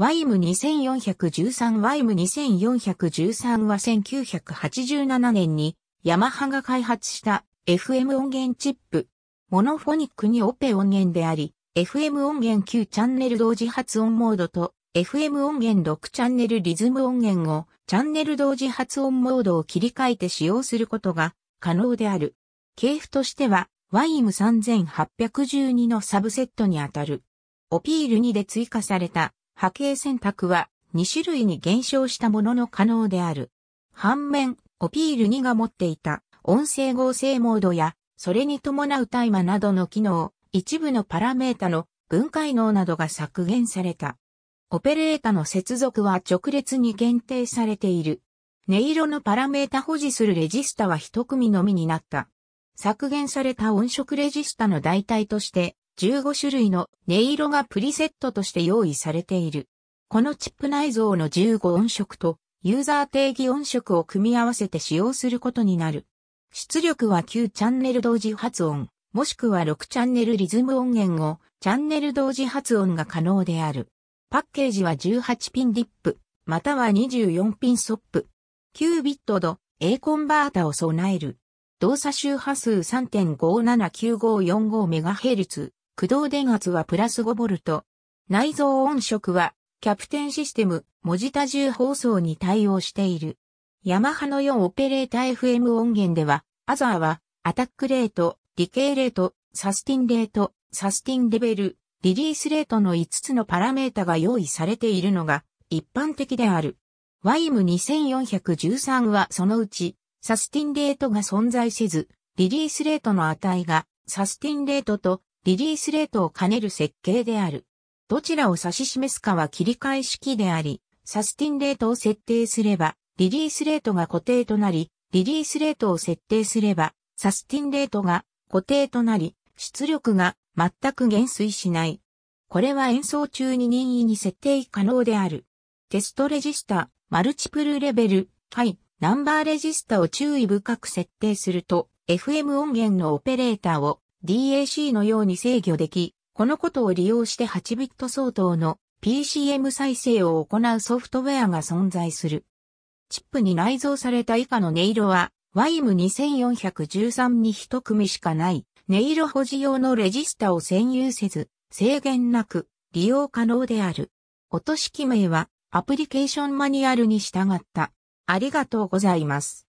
ワイム2413ワイム2413は1987年にヤマハが開発した FM 音源チップ。モノフォニックにオペ音源であり、FM 音源9チャンネル同時発音モードと FM 音源6チャンネルリズム音源をチャンネル同時発音モードを切り替えて使用することが可能である。系譜としては YM3812 のサブセットにあたる。オピール2で追加された波形選択は2種類に減少したものの可能である。反面、オピール2が持っていた音声合成モードや、それに伴う大麻などの機能、一部のパラメータの分解能などが削減された。オペレータの接続は直列に限定されている。音色のパラメータ保持するレジスタは一組のみになった。削減された音色レジスタの代替として、15種類の音色がプリセットとして用意されている。このチップ内蔵の15音色とユーザー定義音色を組み合わせて使用することになる。出力は9チャンネル同時発音、もしくは6チャンネルリズム音源をチャンネル同時発音が可能である。パッケージは18ピンリップ、または24ピンソップ。9ビットの A コンバータを備える。動作周波数 3.579545MHz。駆動電圧はプラス5ボルト。内蔵音色は、キャプテンシステム、文字多重放送に対応している。ヤマハの4オペレーター FM 音源では、アザーは、アタックレート、ディケイレート、サスティンレート、サスティンレベル、リリースレートの5つのパラメータが用意されているのが一般的である。WIM2413 はそのうち、サスティンレートが存在せず、リリースレートの値がサスティンレートとリリースレートを兼ねる設計である。どちらを指し示すかは切り替え式であり、サスティンレートを設定すれば、リリースレートが固定となり、リリースレートを設定すれば、サスティンレートが固定となり、出力が全く減衰しない。これは演奏中に任意に設定可能である。テストレジスタ、マルチプルレベル、ハイ、ナンバーレジスタを注意深く設定すると、FM 音源のオペレーターを DAC のように制御でき、このことを利用して8ビット相当の PCM 再生を行うソフトウェアが存在する。チップに内蔵された以下の音色は、WIM2413 に一組しかない、音色保持用のレジスタを占有せず、制限なく利用可能である。音式名はアプリケーションマニュアルに従った。ありがとうございます。